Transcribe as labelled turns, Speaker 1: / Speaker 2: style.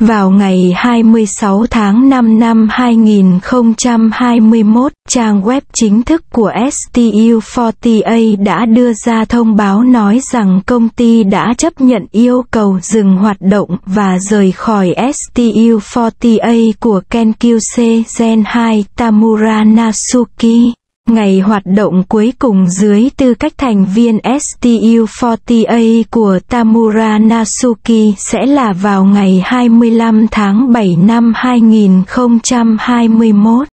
Speaker 1: Vào ngày 26 tháng 5 năm 2021, trang web chính thức của STU48 đã đưa ra thông báo nói rằng công ty đã chấp nhận yêu cầu dừng hoạt động và rời khỏi STU48 của Kenkyusei Gen 2 Tamura Natsuki. Ngày hoạt động cuối cùng dưới tư cách thành viên STU48 của Tamura Nasuki sẽ là vào ngày 25 tháng 7 năm 2021.